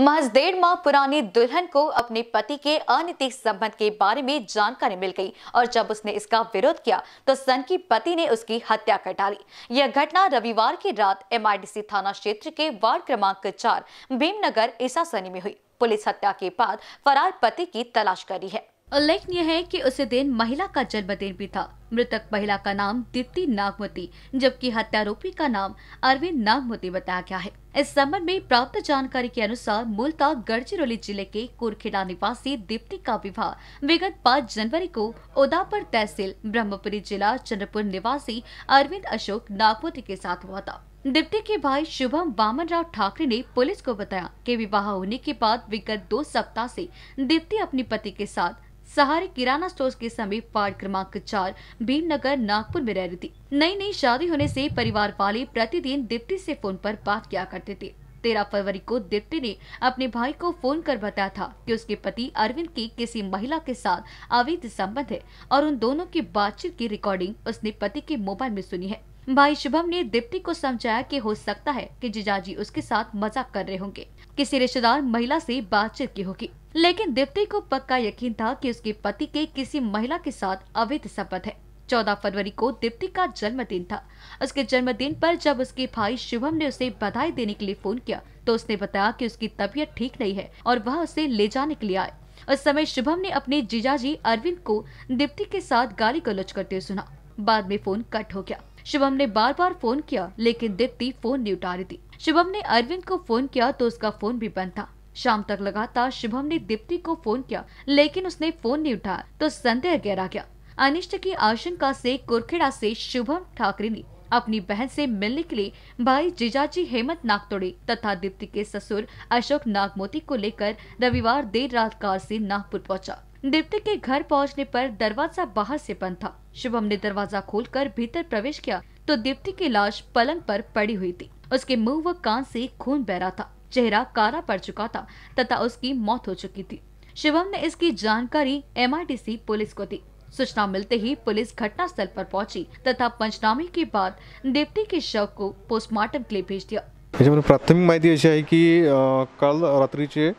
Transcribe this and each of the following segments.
महज डेढ़ माह पुरानी दुल्हन को अपने पति के अनैतिक संबंध के बारे में जानकारी मिल गई और जब उसने इसका विरोध किया तो सन की पति ने उसकी हत्या कर डाली यह घटना रविवार की रात एमआईडीसी थाना क्षेत्र के वार्ड क्रमांक चार भीमनगर ईसा सनी में हुई पुलिस हत्या के बाद फरार पति की तलाश कर रही है उल्लेखनीय है कि उसी दिन महिला का जन्मदिन भी था मृतक महिला का नाम दीप्ति नागमती जबकि हत्यारोपी का नाम अरविंद नागमती बताया गया है इस संबंध में प्राप्त जानकारी के अनुसार मूलतः गढ़चिरौली जिले के कुरखेड़ा निवासी दीप्ति का विवाह विगत 5 जनवरी को उदापुर तहसील ब्रह्मपुरी जिला चंद्रपुर निवासी अरविंद अशोक नागमती के साथ हुआ था दीप्ति के भाई शुभम वामन राव ठाकरे ने पुलिस को बताया कि विवाह होने के बाद विगत दो सप्ताह से दीप्ति अपने पति के साथ सहारे किराना स्टोर के समीप वार्ड क्रमांक चार भीमनगर नागपुर में रह रही थी नई नई शादी होने से परिवार वाले प्रतिदिन दीप्ति से फोन पर बात किया करते थे तेरह फरवरी को दीप्ति ने अपने भाई को फोन कर बताया था कि उसके पति अरविंद की किसी महिला के साथ अवैध संबंध है और उन दोनों की बातचीत की रिकॉर्डिंग उसने पति के मोबाइल में सुनी है भाई शुभम ने दीप्ति को समझाया कि हो सकता है कि जीजाजी उसके साथ मजाक कर रहे होंगे किसी रिश्तेदार महिला से बातचीत की होगी लेकिन दीप्ति को पक्का यकीन था कि उसके पति के किसी महिला के साथ अवैध संबंध है चौदह फरवरी को दीप्ति का जन्मदिन था उसके जन्मदिन पर जब उसके भाई शुभम ने उसे बधाई देने के लिए फोन किया तो उसने बताया कि उसकी तबीयत ठीक नहीं है और वह उसे ले जाने के लिए आए उस समय शुभम ने अपने जीजाजी अरविंद को दीप्ति के साथ गाली गलौज करते सुना बाद में फोन कट हो गया शिवम ने बार बार फोन किया लेकिन दीप्ति फोन नहीं उठा रही थी शिवम ने अरविंद को फोन किया तो उसका फोन भी बंद था शाम तक लगातार शिवम ने दीप्ति को फोन किया लेकिन उसने फोन नहीं उठाया तो संदेह गहरा गया अनिष्ट की आशंका से कुरखेड़ा से शुभम ठाकरे ने अपनी बहन से मिलने के लिए भाई जीजाजी हेमंत नागतोड़े तथा दीप्ति के ससुर अशोक नागमोती को लेकर रविवार देर रात कार से नागपुर पहुंचा निप्ति के घर पहुंचने पर दरवाजा बाहर से बंद था शुभम ने दरवाजा खोलकर भीतर प्रवेश किया तो दीप्ति की लाश पलंग पर पड़ी हुई थी उसके मुंह व कान से खून बह रहा था चेहरा काला पड़ चुका था तथा उसकी मौत हो चुकी थी शिवम ने इसकी जानकारी एम पुलिस को दी सूचना मिलते ही पुलिस घटनास्थल पर पहुंची तथा पंचनामे के बाद दीप्ति के शव को पोस्टमार्टम के लिए भेज दिया अच्छा, मतलब प्राथमिक माहिती अभी है की कल रिचे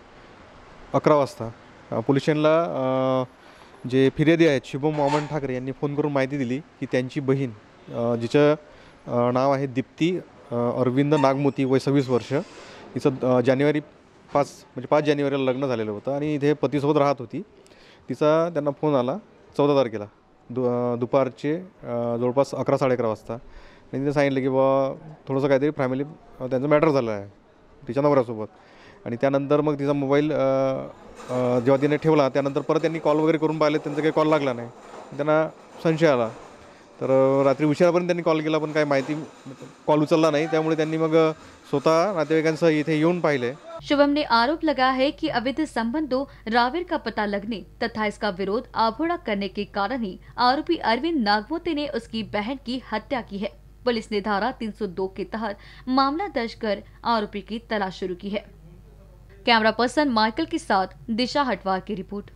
अकरा वजता पोलीस जे फिर्यादी आहेत शुभम वामन ठाकरे यांनी फोन करून माहिती दिली की त्यांची बहीण जिचं नाव आहे दीप्ती अरविंद नागमोती वय सव्वीस वर्ष तिचं जानेवारी पाच म्हणजे पाच जानेवारीला लग्न झालेलं होतं आणि इथे पतीसोबत राहत होती तिचा त्यांना फोन आला चौदा तारखेला दु दुपारचे जवळपास अकरा साडे अकरा वाजता आणि तिने सांगितलं की बा थोडंसं काहीतरी फॅमिली त्यांचं मॅटर झालं आहे तिच्या नवऱ्यासोबत आणि मग तिचा मोबाईल जेव्हा तिने ठेवला त्यानंतर कॉल वगैरे करून पाहिले त्यांचा कॉल लागला नाही त्यांना संशय आला तर रात्री उशिरापर्यंत कॉल केला पण कॉल उचलला नाही त्यामुळे मग स्वतः नातेवाईकांसह इथे येऊन पाहिले शिवम ने आरोप लगाया है कि अवैध संबंधों रावेर का पता लगने तथा इसका विरोध आभोड़ा करने के कारण ही आरोपी अरविंद नागमोते ने उसकी बहन की हत्या की है पुलिस ने धारा 302 के तहत मामला दर्ज कर आरोपी की तलाश शुरू की है कैमरा पर्सन माइकल के साथ दिशा हटवार की रिपोर्ट